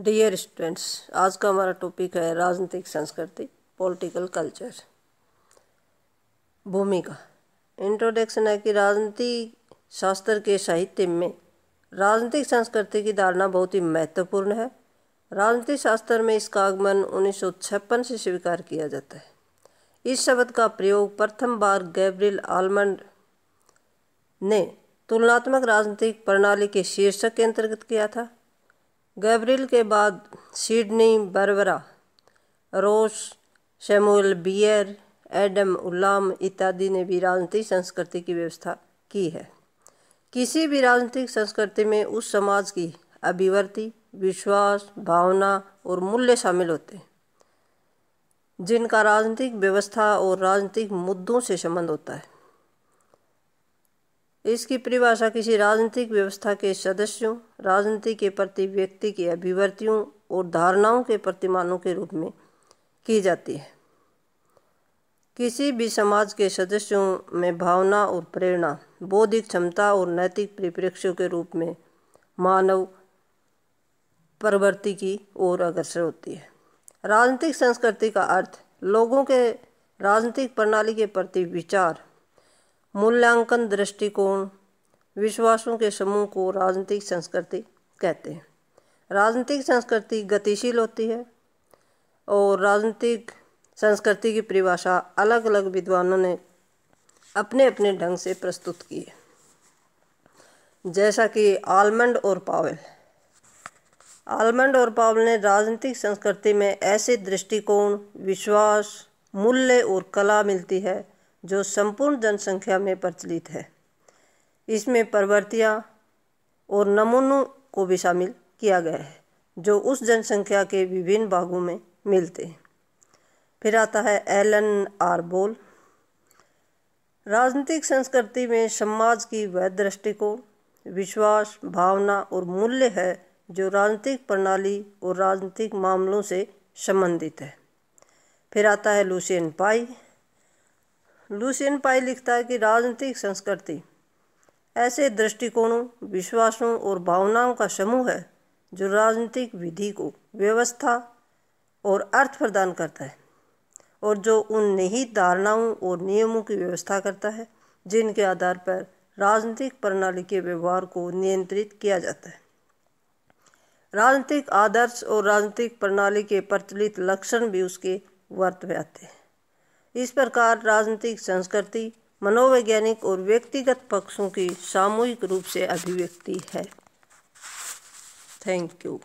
dear students आज का हमारा टॉपिक है राजनीतिक संस्कृति पॉलिटिकल कल्चर भूमिका इंट्रोडक्शन है कि राजनीति शास्त्र के साहित्य में राजनीतिक संस्कृति की धारणा बहुत ही महत्वपूर्ण है राजनीतिक शास्त्र में इसका आगमन उन्नीस से स्वीकार किया जाता है इस शब्द का प्रयोग प्रथम बार गैब्रिल आलमंड ने तुलनात्मक राजनीतिक प्रणाली के शीर्षक के अंतर्गत किया था गैब्रिल के बाद Sidney Barbara Rosch Samuel Beer Adam Ulam इत्यादि ने भी राजनीतिक संस्कृति की व्यवस्था की है किसी भी राजनीतिक संस्कृति में उस समाज की अभिवृत्ति विश्वास भावना और मूल्य शामिल होते हैं जिनका राजनीतिक व्यवस्था और राजनीतिक मुद्दों से संबंध होता है इसकी परिभाषा किसी राजनीतिक व्यवस्था के सदस्यों राजनीति के प्रति व्यक्ति की अभिवृत्तियों और धारणाओं के प्रतिमानों के रूप में की जाती है किसी भी समाज के सदस्यों में भावना और प्रेरणा बौद्धिक क्षमता और नैतिक परिप्रेक्ष्यों के रूप में मानव प्रवृत्ति की ओर अग्रसर होती है राजनीतिक संस्कृति का अर्थ लोगों के राजनीतिक प्रणाली के प्रति विचार मूल्यांकन दृष्टिकोण विश्वासों के समूह को राजनीतिक संस्कृति कहते हैं राजनीतिक संस्कृति गतिशील होती है और राजनीतिक संस्कृति की परिभाषा अलग अलग विद्वानों ने अपने अपने ढंग से प्रस्तुत की है जैसा कि आलमंड और पावेल आलमंड और पावल ने राजनीतिक संस्कृति में ऐसे दृष्टिकोण विश्वास मूल्य और कला मिलती है जो संपूर्ण जनसंख्या में प्रचलित है इसमें प्रवृत्तियाँ और नमूनों को भी शामिल किया गया है जो उस जनसंख्या के विभिन्न भागों में मिलते हैं फिर आता है एलन आर बोल राजनीतिक संस्कृति में समाज की वह दृष्टिकोण विश्वास भावना और मूल्य है जो राजनीतिक प्रणाली और राजनीतिक मामलों से संबंधित है फिर आता है लूसियन पाई लूसियन पाई लिखता है कि राजनीतिक संस्कृति ऐसे दृष्टिकोणों विश्वासों और भावनाओं का समूह है जो राजनीतिक विधि को व्यवस्था और अर्थ प्रदान करता है और जो उन निहित धारणाओं और नियमों की व्यवस्था करता है जिनके आधार पर राजनीतिक प्रणाली के व्यवहार को नियंत्रित किया जाता है राजनीतिक आदर्श और राजनीतिक प्रणाली के प्रचलित लक्षण भी उसके वर्त में आते हैं इस प्रकार राजनीतिक संस्कृति मनोवैज्ञानिक और व्यक्तिगत पक्षों की सामूहिक रूप से अभिव्यक्ति है थैंक यू